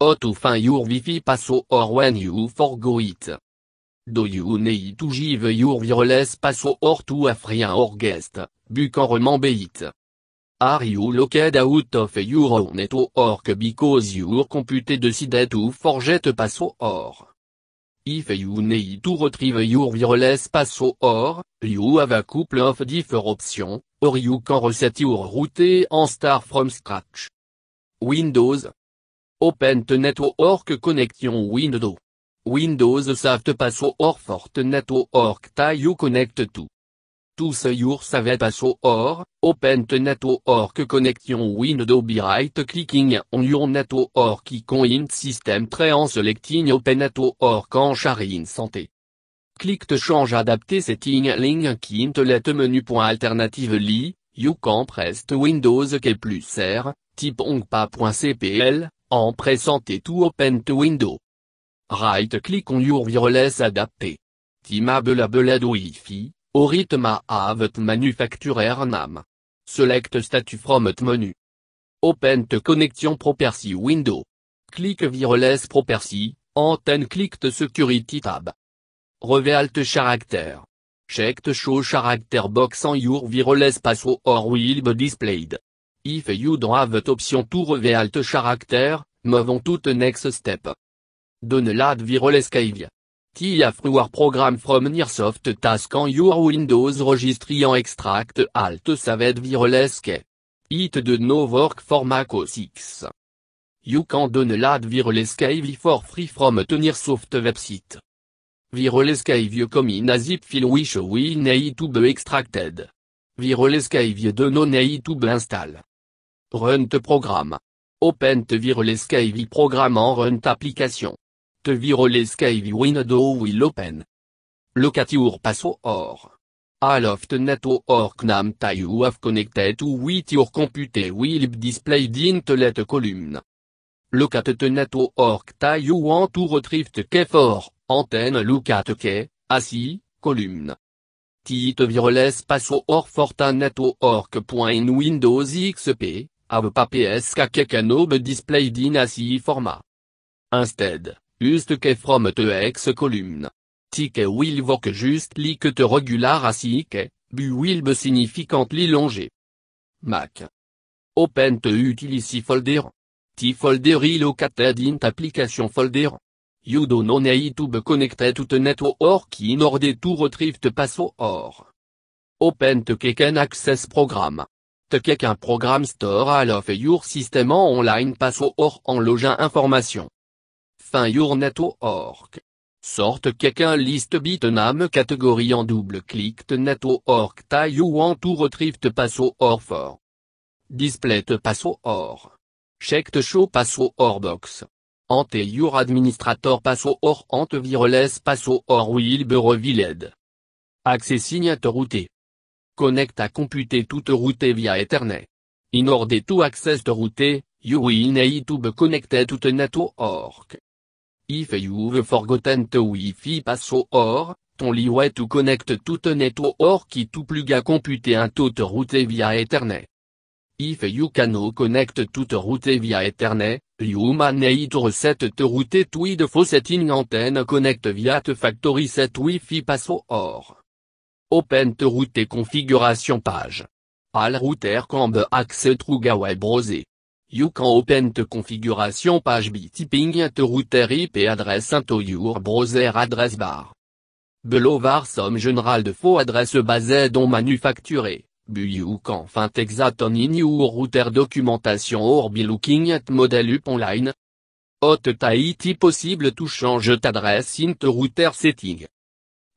How to find your Wi-Fi or when you forgo it. Do you need to give your wireless password to a friend or guest, but can remember it? Are you located out of your own network because your computer decided to forget or? If you need to retrieve your wireless or, you have a couple of different options, or you can reset your router and start from scratch. Windows, Open network Connection Windows. Windows savent Passo or fort ou taille you connect to. Tous your savent passo or, open Orc Connection Windows be right clicking on your network qui Orc system très en selecting open network en charin santé. Click to change adapter setting link let menu point alternatively, you can press Windows key plus R, type ongpa.cpl, en et tout open to window. Right-click on your wireless adapter. Timable abled Wi-Fi, au rythme of manufacturer name. Select statue from the menu. Open the connection property window. Click wireless property, antenne click the security tab. the character. Check the show character box on your wireless password or will be displayed. If you don't have option to reveal the character, move on to the next step. Don't let virus escape. TIA program from Nearsoft task on your Windows registry en extract alt saved virlesk. It de no work for Mac X. You can download virlesk for free from the Nearsoft website. Virlesk you come in a zip file which we need to be extracted. Virlesk de no need to be installed. Run Runt Programme. Open Tevirelescavy Programme en Runt Application. Tevirelescavy Window Will Open. your Passo Or. Aloft netto Or Nam You Have Connected to With Your Computer Will Display let Column. Locat netto Or You Want to Retrieve Key For Antenne Locat Key, Assis, Column. Tite Passo Or Fortanet Orc. In Windows XP, pas PSK be displayed in ACI format. Instead, juste key from the X column. Ticket will work just like te regular ACI key, but will be significantly longer. Mac. Open te utility folder. T folder located in application folder. You don't know need to be connected to the network in order to retrieve the password. Open the Keken Access Program. Tekek un programme store all of your system online passo or en login information. Fin your orc. Sorte quelqu'un liste name catégorie en double click network taille you want to retrieve passo or for. Display passo or. Check show passo or box. Ante your administrator passo or ante vireless passo or will be revealed. Access signature Connecte à computer toute route via Ethernet. In order to access the route, you will need to be connected to the network. If you've forgotten the Wi-Fi or, ton way to connect to the network qui to plug a computer un toute route via Ethernet. If you cannot connect toute route via Ethernet, you may need to reset the route to the setting antenne connect via the factory set wifi fi or. Open to route configuration page. All router cambe access through web browser. You can open the configuration page by typing the router IP address into your browser address bar. Below are some general default faux adresse based on manufacturé, but you can find exact on in your router documentation or by looking at model up online. Hot Tahiti possible to change t'adresse in the router setting.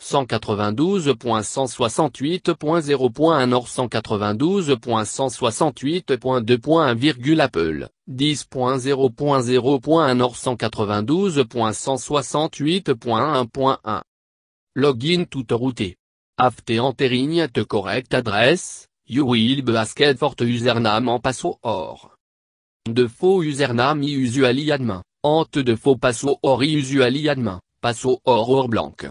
192.168.0.1 or 192.168.2.1 Apple, 10.0.0.1 or 192.168.1.1. Login tout routé. After entering te correct adresse you will be asked for username en or De faux username usually admin, ante de faux password usually admin, password or or blanc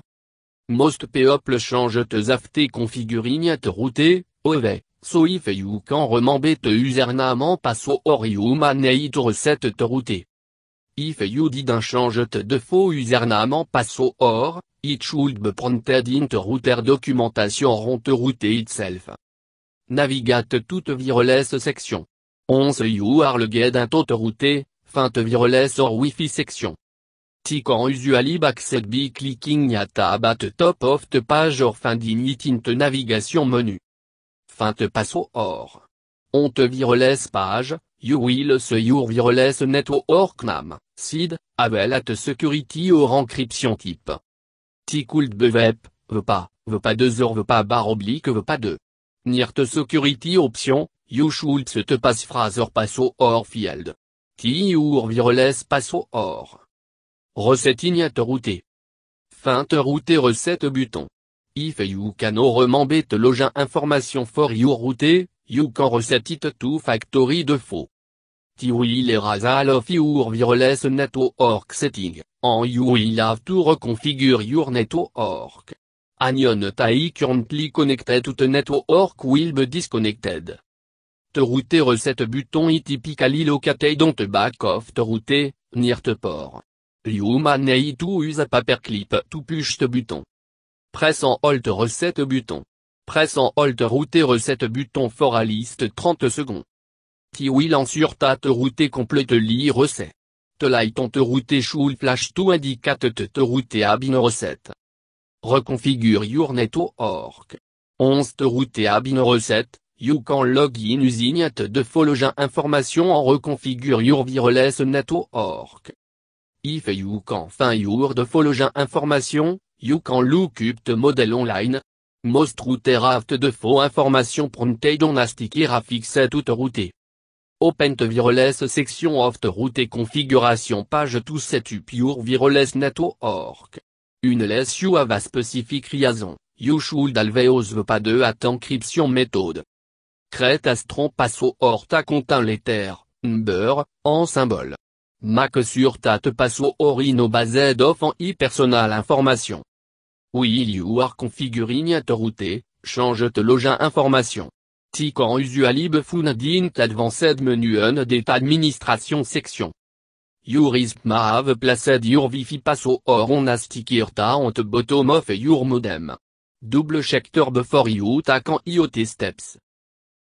Most people change te after configuring at route, ove, so if you can remember the username passo or you manage to reset the router. »« If you didn't change the default username passo or, it should be printed in the router documentation on te route itself. Navigate toute wireless section. Once you are le guide into the route, fin te wireless or wifi section tick on usually backset be clicking at the top of the page or finding it in the navigation menu. Fin passe au or. On te vireless page, you will see your vireless or name, SID, abel at security or encryption type. pas, bevep, pas vepa 2 or pas bar oblique pas 2. te security option, you should te pass phrase or passo or field. T or vireless au or. Recette ignate routée. route ROUTER recette BUTTON If you can remember the login information for your router, you can reset it to factory de faux. will les all of your wireless network setting, and you will have to reconfigure your network. Anion TAI currently connected to the network will be disconnected. Te route recette buton typically located back of the near the port. Human need to use a clip to push the button. Press en hold reset button. Presse en hold route reset button for a list 30 seconds. Ti will ensure te route li reset. The light on the route flash to indicate te the route reset. Reconfigure your network. Once the route et been reset, you can log in using the information en reconfigure your wireless orc. If you can find your de following information, you can look up the model online. Most router have the faux information printed on a sticky toute to route. Open the wireless section of the router configuration page to set up your wireless network. less you have a specific reason, you should alveos the pas de at encryption method. Create a strong password ta contain letter, number, en symbole. Mac sur tate passo orino based off en e-personal information. Oui you are configuring at route, change the login information. Tic en usualib in advanced menu un d'état administration section. Your is have placed your wifi passo or on a ta on the bottom of your modem. Double check for you take en IoT steps.